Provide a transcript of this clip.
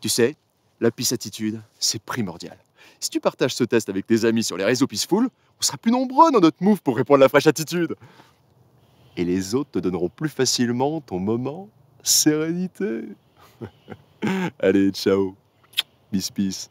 Tu sais, la attitude, c'est primordial. Si tu partages ce test avec tes amis sur les réseaux Peaceful, on sera plus nombreux dans notre move pour répondre à la fraîche attitude. Et les autres te donneront plus facilement ton moment sérénité. Allez, ciao. Peace, peace.